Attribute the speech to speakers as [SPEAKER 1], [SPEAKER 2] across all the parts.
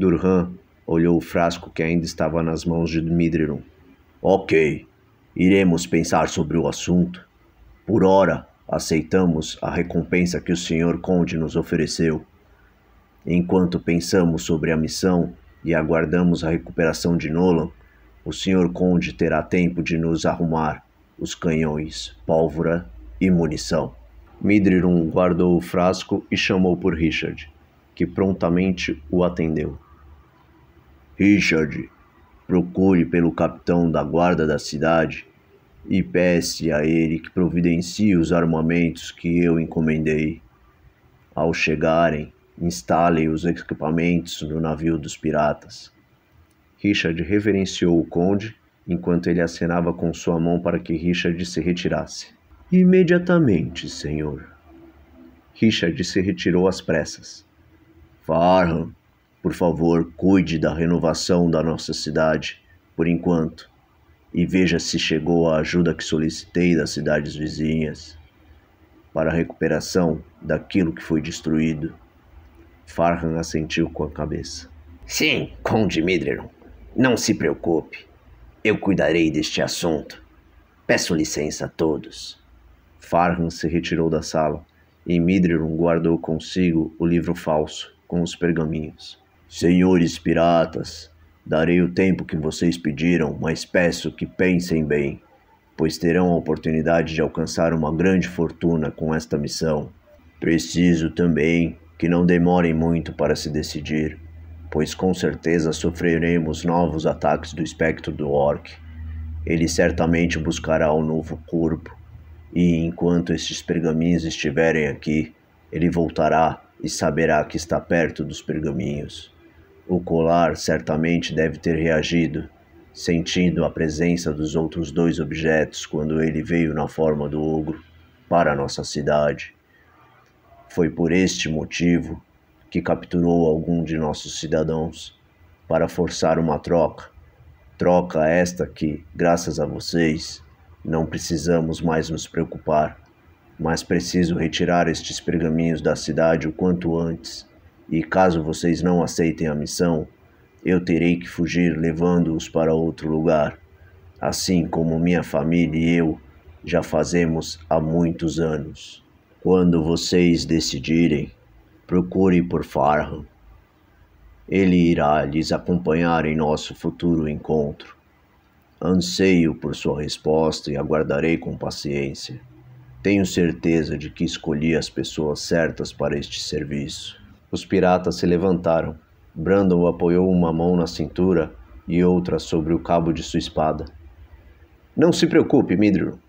[SPEAKER 1] Durhan olhou o frasco que ainda estava nas mãos de Midriron. Ok, iremos pensar sobre o assunto. Por ora, aceitamos a recompensa que o Sr. Conde nos ofereceu. Enquanto pensamos sobre a missão e aguardamos a recuperação de Nolan, o Sr. Conde terá tempo de nos arrumar os canhões, pólvora e munição. Midrirum guardou o frasco e chamou por Richard, que prontamente o atendeu. Richard, procure pelo capitão da guarda da cidade e peça a ele que providencie os armamentos que eu encomendei. Ao chegarem, instale os equipamentos no navio dos piratas. Richard reverenciou o conde enquanto ele acenava com sua mão para que Richard se retirasse. Imediatamente, senhor. Richard se retirou às pressas. Farham por favor, cuide da renovação da nossa cidade, por enquanto, e veja se chegou a ajuda que solicitei das cidades vizinhas para a recuperação daquilo que foi destruído. Farhan assentiu com a cabeça. Sim, Conde Midreron, não se preocupe. Eu cuidarei deste assunto. Peço licença a todos. Farhan se retirou da sala e Midreon guardou consigo o livro falso com os pergaminhos. Senhores piratas, darei o tempo que vocês pediram, mas peço que pensem bem, pois terão a oportunidade de alcançar uma grande fortuna com esta missão. Preciso também que não demorem muito para se decidir, pois com certeza sofreremos novos ataques do espectro do orc. Ele certamente buscará um novo corpo, e enquanto estes pergaminhos estiverem aqui, ele voltará e saberá que está perto dos pergaminhos. O colar certamente deve ter reagido, sentindo a presença dos outros dois objetos quando ele veio na forma do ogro para nossa cidade. Foi por este motivo que capturou algum de nossos cidadãos para forçar uma troca. Troca esta que, graças a vocês, não precisamos mais nos preocupar, mas preciso retirar estes pergaminhos da cidade o quanto antes e caso vocês não aceitem a missão, eu terei que fugir levando-os para outro lugar, assim como minha família e eu já fazemos há muitos anos. Quando vocês decidirem, procure por Farham. Ele irá lhes acompanhar em nosso futuro encontro. Anseio por sua resposta e aguardarei com paciência. Tenho certeza de que escolhi as pessoas certas para este serviço. Os piratas se levantaram. Brandon apoiou uma mão na cintura e outra sobre o cabo de sua espada. Não se preocupe, Midro.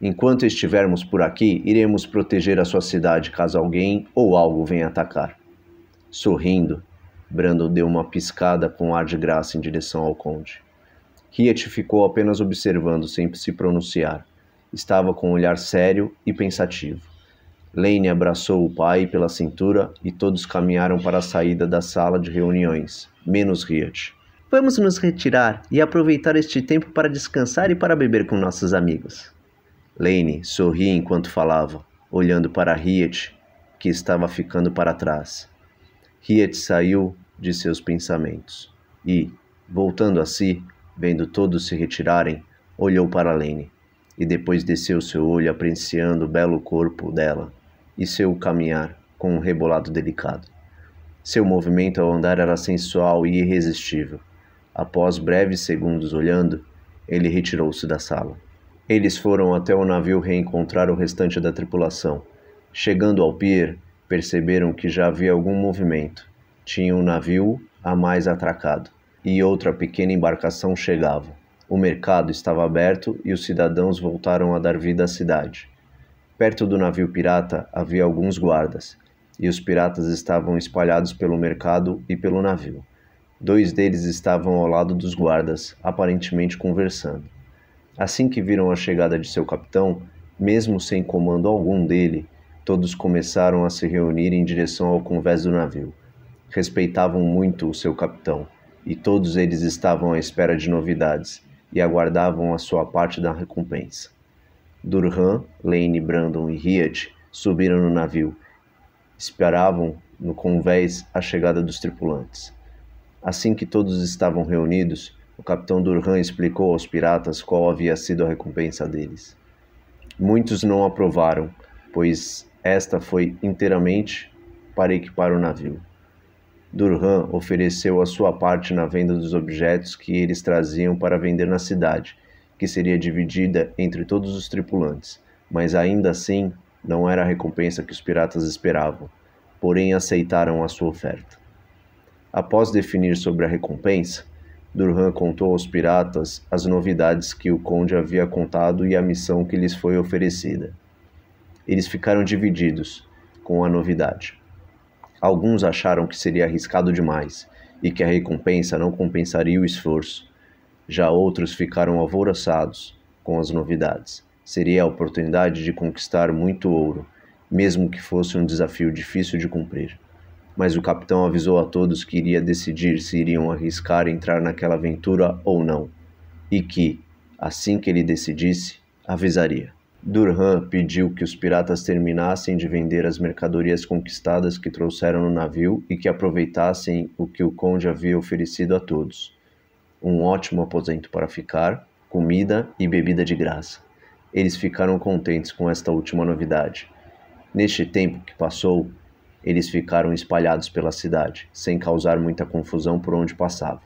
[SPEAKER 1] Enquanto estivermos por aqui, iremos proteger a sua cidade caso alguém ou algo venha atacar. Sorrindo, Brandon deu uma piscada com ar de graça em direção ao conde. Riet ficou apenas observando sem se pronunciar. Estava com um olhar sério e pensativo. Lane abraçou o pai pela cintura e todos caminharam para a saída da sala de reuniões, menos Riad. Vamos nos retirar e aproveitar este tempo para descansar e para beber com nossos amigos. Lane sorri enquanto falava, olhando para Riad, que estava ficando para trás. Riet saiu de seus pensamentos e, voltando a si, vendo todos se retirarem, olhou para Lane e depois desceu seu olho apreciando o belo corpo dela e seu caminhar com um rebolado delicado. Seu movimento ao andar era sensual e irresistível. Após breves segundos olhando, ele retirou-se da sala. Eles foram até o navio reencontrar o restante da tripulação. Chegando ao pier, perceberam que já havia algum movimento. Tinha um navio a mais atracado e outra pequena embarcação chegava. O mercado estava aberto e os cidadãos voltaram a dar vida à cidade. Perto do navio pirata havia alguns guardas, e os piratas estavam espalhados pelo mercado e pelo navio. Dois deles estavam ao lado dos guardas, aparentemente conversando. Assim que viram a chegada de seu capitão, mesmo sem comando algum dele, todos começaram a se reunir em direção ao convés do navio. Respeitavam muito o seu capitão, e todos eles estavam à espera de novidades e aguardavam a sua parte da recompensa. Durham, Lane, Brandon e Riad subiram no navio. Esperavam no convés a chegada dos tripulantes. Assim que todos estavam reunidos, o capitão Durham explicou aos piratas qual havia sido a recompensa deles. Muitos não aprovaram, pois esta foi inteiramente para equipar o navio. Durham ofereceu a sua parte na venda dos objetos que eles traziam para vender na cidade que seria dividida entre todos os tripulantes, mas ainda assim não era a recompensa que os piratas esperavam, porém aceitaram a sua oferta. Após definir sobre a recompensa, Durhan contou aos piratas as novidades que o conde havia contado e a missão que lhes foi oferecida. Eles ficaram divididos com a novidade. Alguns acharam que seria arriscado demais e que a recompensa não compensaria o esforço, já outros ficaram alvoroçados com as novidades. Seria a oportunidade de conquistar muito ouro, mesmo que fosse um desafio difícil de cumprir. Mas o capitão avisou a todos que iria decidir se iriam arriscar entrar naquela aventura ou não, e que, assim que ele decidisse, avisaria. Durham pediu que os piratas terminassem de vender as mercadorias conquistadas que trouxeram no navio e que aproveitassem o que o conde havia oferecido a todos um ótimo aposento para ficar, comida e bebida de graça. Eles ficaram contentes com esta última novidade. Neste tempo que passou, eles ficaram espalhados pela cidade, sem causar muita confusão por onde passava.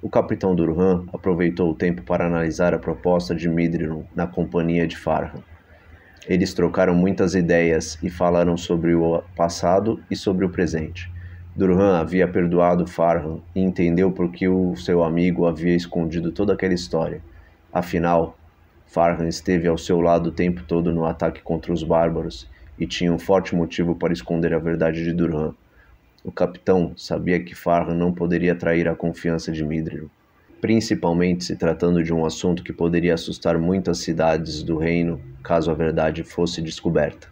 [SPEAKER 1] O capitão Durhan aproveitou o tempo para analisar a proposta de Midrilon na companhia de Farhan. Eles trocaram muitas ideias e falaram sobre o passado e sobre o presente. Durhan havia perdoado Farhan e entendeu por que o seu amigo havia escondido toda aquela história. Afinal, Farhan esteve ao seu lado o tempo todo no ataque contra os bárbaros e tinha um forte motivo para esconder a verdade de Durhan. O capitão sabia que Farhan não poderia trair a confiança de Midril, principalmente se tratando de um assunto que poderia assustar muitas cidades do reino caso a verdade fosse descoberta.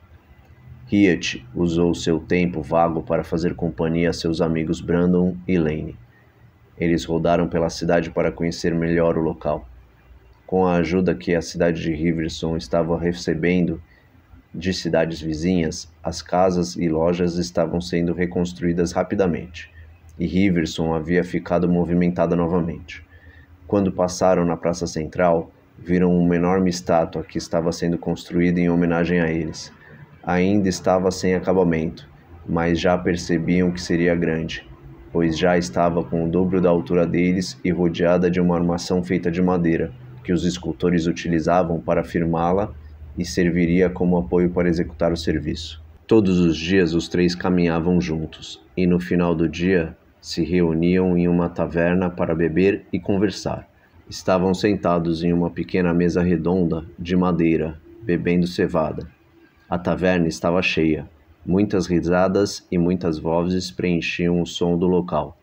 [SPEAKER 1] Hiat usou seu tempo vago para fazer companhia a seus amigos Brandon e Lane. Eles rodaram pela cidade para conhecer melhor o local. Com a ajuda que a cidade de Riverson estava recebendo de cidades vizinhas, as casas e lojas estavam sendo reconstruídas rapidamente, e Riverson havia ficado movimentada novamente. Quando passaram na praça central, viram uma enorme estátua que estava sendo construída em homenagem a eles ainda estava sem acabamento, mas já percebiam que seria grande, pois já estava com o dobro da altura deles e rodeada de uma armação feita de madeira, que os escultores utilizavam para firmá-la e serviria como apoio para executar o serviço. Todos os dias os três caminhavam juntos e no final do dia se reuniam em uma taverna para beber e conversar. Estavam sentados em uma pequena mesa redonda de madeira, bebendo cevada a taverna estava cheia. Muitas risadas e muitas vozes preenchiam o som do local.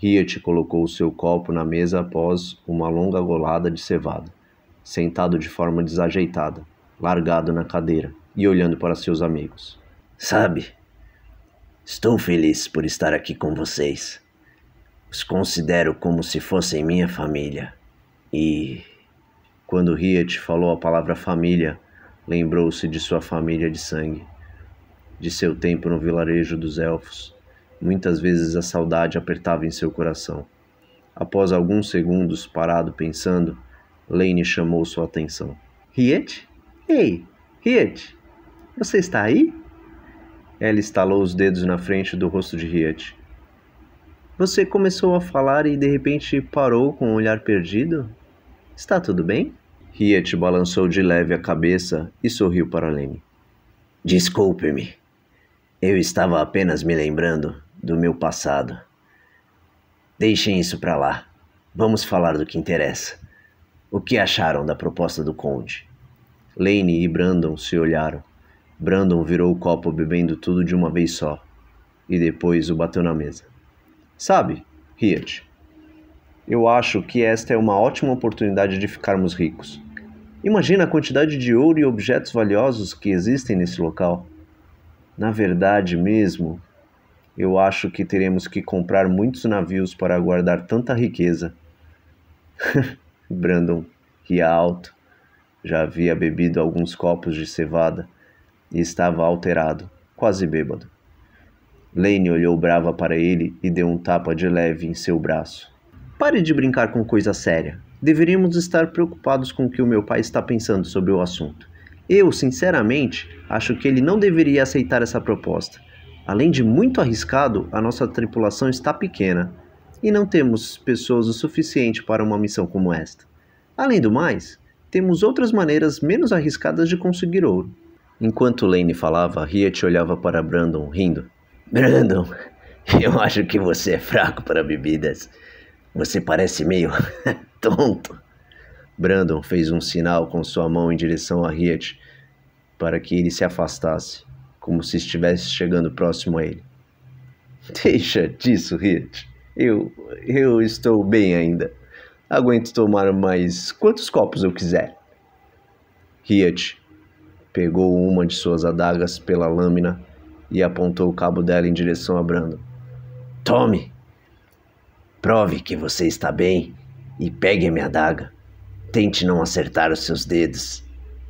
[SPEAKER 1] Riet colocou seu copo na mesa após uma longa golada de cevada, sentado de forma desajeitada, largado na cadeira e olhando para seus amigos. Sabe, estou feliz por estar aqui com vocês. Os considero como se fossem minha família. E. Quando Riet falou a palavra família, Lembrou-se de sua família de sangue, de seu tempo no vilarejo dos elfos. Muitas vezes a saudade apertava em seu coração. Após alguns segundos parado pensando, Lane chamou sua atenção. Riet? Ei, Riet, você está aí? Ela estalou os dedos na frente do rosto de Riet. Você começou a falar e de repente parou com um olhar perdido? Está tudo bem? Hiet balançou de leve a cabeça e sorriu para Lene. Desculpe-me. Eu estava apenas me lembrando do meu passado. Deixem isso para lá. Vamos falar do que interessa. O que acharam da proposta do conde? Lane e Brandon se olharam. Brandon virou o copo bebendo tudo de uma vez só e depois o bateu na mesa. Sabe, Hiet, eu acho que esta é uma ótima oportunidade de ficarmos ricos. Imagina a quantidade de ouro e objetos valiosos que existem nesse local. Na verdade mesmo, eu acho que teremos que comprar muitos navios para guardar tanta riqueza. Brandon ria alto. Já havia bebido alguns copos de cevada e estava alterado, quase bêbado. Lane olhou brava para ele e deu um tapa de leve em seu braço. Pare de brincar com coisa séria deveríamos estar preocupados com o que o meu pai está pensando sobre o assunto. Eu, sinceramente, acho que ele não deveria aceitar essa proposta. Além de muito arriscado, a nossa tripulação está pequena e não temos pessoas o suficiente para uma missão como esta. Além do mais, temos outras maneiras menos arriscadas de conseguir ouro. Enquanto Lane falava, Riet olhava para Brandon, rindo. Brandon, eu acho que você é fraco para bebidas. Você parece meio tonto. Brandon fez um sinal com sua mão em direção a Riet para que ele se afastasse, como se estivesse chegando próximo a ele. Deixa disso, Riet. Eu, eu estou bem ainda. Aguento tomar mais quantos copos eu quiser. Riet pegou uma de suas adagas pela lâmina e apontou o cabo dela em direção a Brandon. Tome! Prove que você está bem e pegue a minha adaga. Tente não acertar os seus dedos.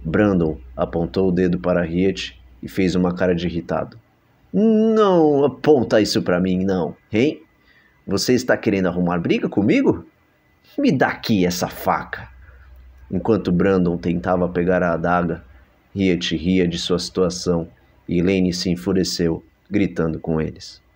[SPEAKER 1] Brandon apontou o dedo para Riet e fez uma cara de irritado. Não aponta isso para mim, não, hein? Você está querendo arrumar briga comigo? Me dá aqui essa faca. Enquanto Brandon tentava pegar a adaga, Riet ria de sua situação e Lane se enfureceu, gritando com eles.